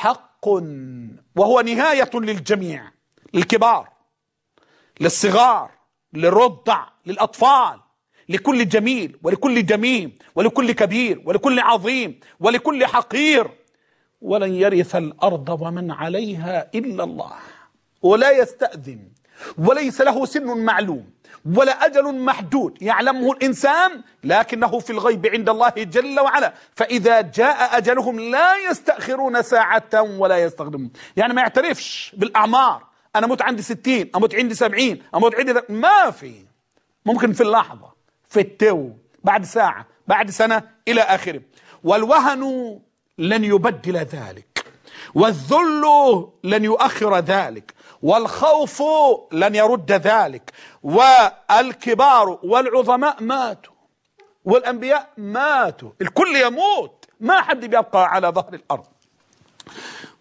حق وهو نهاية للجميع للكبار للصغار للرضع للأطفال لكل جميل ولكل جميل ولكل كبير ولكل عظيم ولكل حقير ولن يرث الأرض ومن عليها إلا الله ولا يستأذن وليس له سن معلوم ولا أجل محدود يعلمه الإنسان لكنه في الغيب عند الله جل وعلا فإذا جاء أجلهم لا يستأخرون ساعة ولا يستخدمون يعني ما يعترفش بالأعمار أنا موت عندي ستين أموت عندي سبعين أموت عندي ده. ما في ممكن في اللحظة في التو بعد ساعة بعد سنة إلى آخره والوهن لن يبدل ذلك والذل لن يؤخر ذلك والخوف لن يرد ذلك والكبار والعظماء ماتوا والأنبياء ماتوا الكل يموت ما حد بيبقى على ظهر الأرض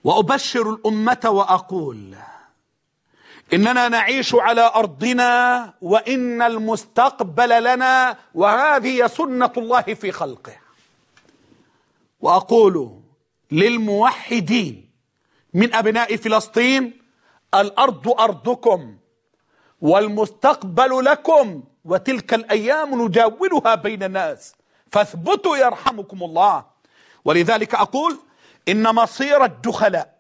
وأبشر الأمة وأقول إننا نعيش على أرضنا وإن المستقبل لنا وهذه سنة الله في خلقه وأقول للموحدين من أبناء فلسطين الأرض أرضكم والمستقبل لكم وتلك الأيام نجاولها بين الناس فاثبتوا يرحمكم الله ولذلك أقول إن مصير الدخلاء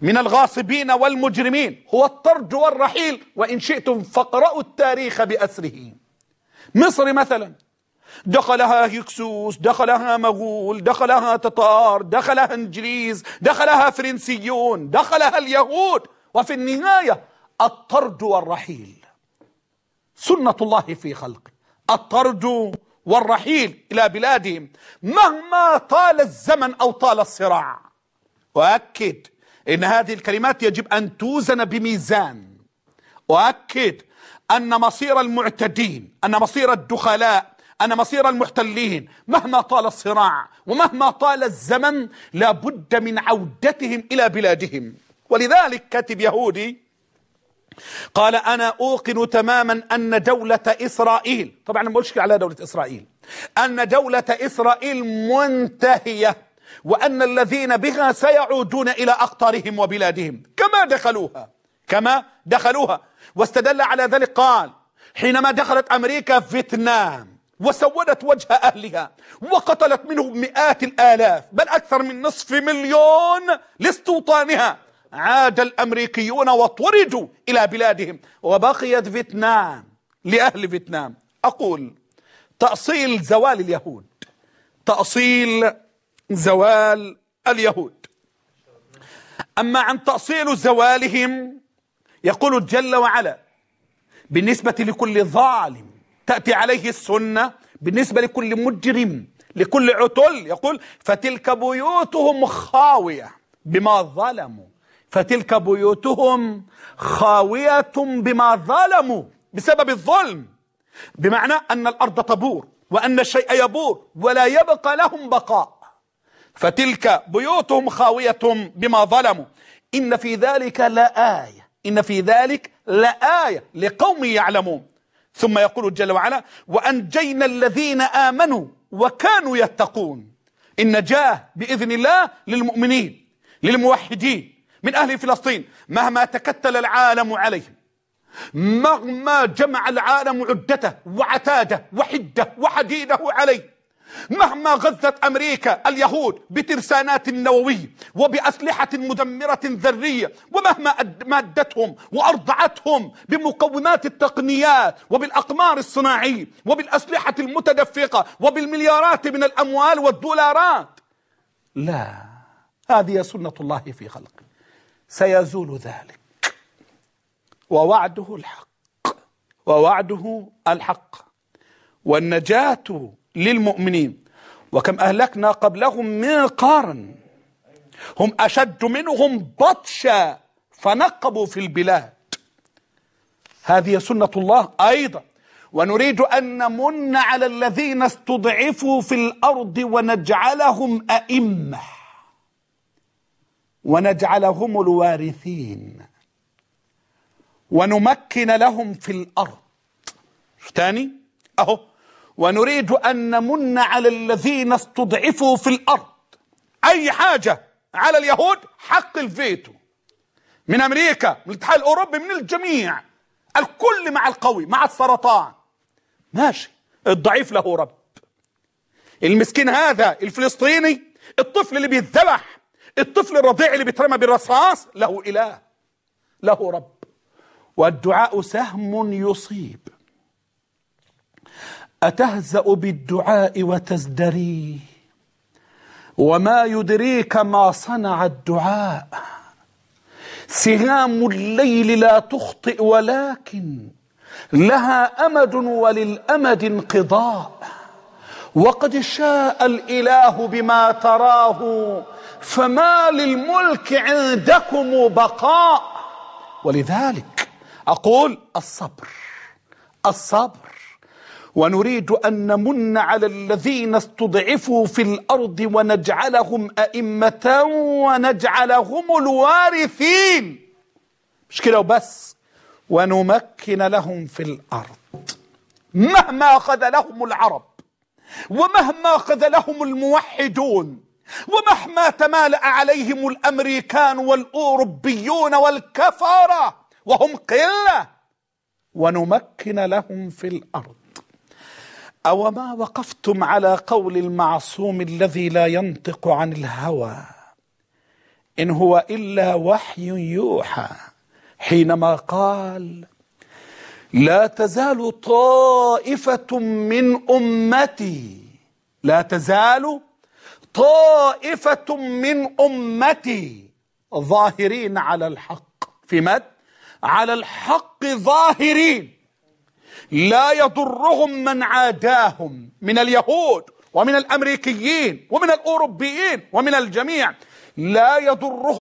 من الغاصبين والمجرمين هو الطرد والرحيل وإن شئتم فاقرأوا التاريخ بأسره مصر مثلا دخلها هكسوس دخلها مغول دخلها تتار دخلها انجليز دخلها فرنسيون دخلها اليهود وفي النهاية الطرد والرحيل سنة الله في خلقه الطرد والرحيل إلى بلادهم مهما طال الزمن أو طال الصراع وأكد إن هذه الكلمات يجب أن توزن بميزان وأكد أن مصير المعتدين أن مصير الدخلاء أن مصير المحتلين مهما طال الصراع ومهما طال الزمن لابد من عودتهم إلى بلادهم ولذلك كاتب يهودي قال أنا أوقن تماما أن دولة إسرائيل طبعا ما بقولش على دولة إسرائيل أن دولة إسرائيل منتهية وأن الذين بها سيعودون إلى أقطارهم وبلادهم كما دخلوها كما دخلوها واستدل على ذلك قال حينما دخلت أمريكا فيتنام وسودت وجه أهلها وقتلت منهم مئات الآلاف بل أكثر من نصف مليون لاستوطانها عاد الأمريكيون وطردوا إلى بلادهم وبقيت فيتنام لأهل فيتنام أقول تأصيل زوال اليهود تأصيل زوال اليهود أما عن تأصيل زوالهم يقول جل وعلا بالنسبة لكل ظالم تأتي عليه السنة بالنسبة لكل مجرم لكل عتل يقول فتلك بيوتهم خاوية بما ظلموا فتلك بيوتهم خاوية بما ظلموا بسبب الظلم بمعنى أن الأرض تبور وأن الشيء يبور ولا يبقى لهم بقاء فتلك بيوتهم خاوية بما ظلموا إن في ذلك لآية إن في ذلك لآية لقوم يعلمون ثم يقول جل وعلا وأنجينا الذين آمنوا وكانوا يتقون إن جاه بإذن الله للمؤمنين للموحدين من أهل فلسطين مهما تكتل العالم عليهم مهما جمع العالم عدته وعتاده وحده وحديده عليه مهما غزت امريكا اليهود بترسانات نوويه وباسلحه مدمره ذريه ومهما مادتهم وارضعتهم بمقومات التقنيات وبالاقمار الصناعيه وبالاسلحه المتدفقه وبالمليارات من الاموال والدولارات لا هذه سنه الله في خلقه سيزول ذلك ووعده الحق ووعده الحق والنجاة للمؤمنين وكم أهلكنا قبلهم من قارن هم أشد منهم بطشا فنقبوا في البلاد هذه سنة الله أيضا ونريد أن نمن على الذين استضعفوا في الأرض ونجعلهم أئمة ونجعلهم الوارثين ونمكن لهم في الأرض ثاني أهو ونريد أن نمن على الذين استضعفوا في الأرض أي حاجة على اليهود حق الفيتو من أمريكا من الاتحاد الأوروبي من الجميع الكل مع القوي مع السرطان ماشي الضعيف له رب المسكين هذا الفلسطيني الطفل اللي بيتذبح الطفل الرضيع اللي بيترمى بالرصاص له إله له رب والدعاء سهم يصيب أتهزأ بالدعاء وتزدريه وما يدريك ما صنع الدعاء سهام الليل لا تخطئ ولكن لها أمد وللأمد انقضاء وقد شاء الإله بما تراه فما للملك عندكم بقاء ولذلك أقول الصبر الصبر ونريد أن نمن على الذين استضعفوا في الأرض ونجعلهم أئمة ونجعلهم الوارثين مش كده وبس ونمكن لهم في الأرض مهما أخذ لهم العرب ومهما أخذ لهم الموحدون ومهما تمالأ عليهم الأمريكان والأوروبيون والكفارة وهم قلة ونمكن لهم في الأرض أو ما وقفتم على قول المعصوم الذي لا ينطق عن الهوى إن هو إلا وحي يوحى حينما قال لا تزال طائفة من أمتي لا تزال طائفة من أمتي ظاهرين على الحق في مد على الحق ظاهرين لا يضرهم من عاداهم من اليهود ومن الأمريكيين ومن الأوروبيين ومن الجميع لا يضرهم